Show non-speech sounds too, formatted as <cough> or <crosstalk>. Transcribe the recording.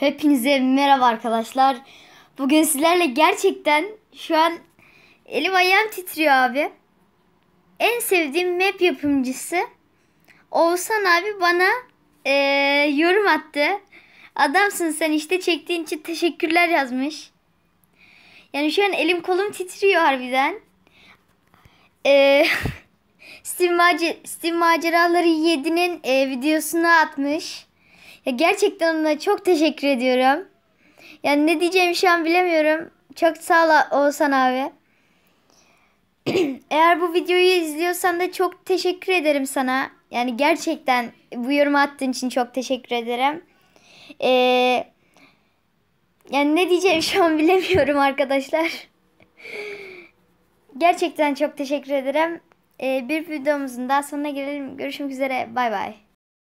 Hepinize merhaba arkadaşlar. Bugün sizlerle gerçekten şu an elim ayağım titriyor abi. En sevdiğim map yapımcısı Oğuzhan abi bana ee, yorum attı. Adamsın sen işte çektiğin için teşekkürler yazmış. Yani şu an elim kolum titriyor harbiden. Eee... <laughs> Steam, macer Steam maceraları 7'nin e, videosunu atmış. Ya gerçekten ona çok teşekkür ediyorum. Yani ne diyeceğimi şu an bilemiyorum. Çok sağ ol Oğuzhan abi. <clears throat> Eğer bu videoyu izliyorsan da çok teşekkür ederim sana. Yani gerçekten bu yorumu attığın için çok teşekkür ederim. Ee, yani ne diyeceğim şu an <laughs> bilemiyorum arkadaşlar. <laughs> gerçekten çok teşekkür ederim. Ee, bir videomuzun daha sonuna gelelim. Görüşmek üzere. Bay bay.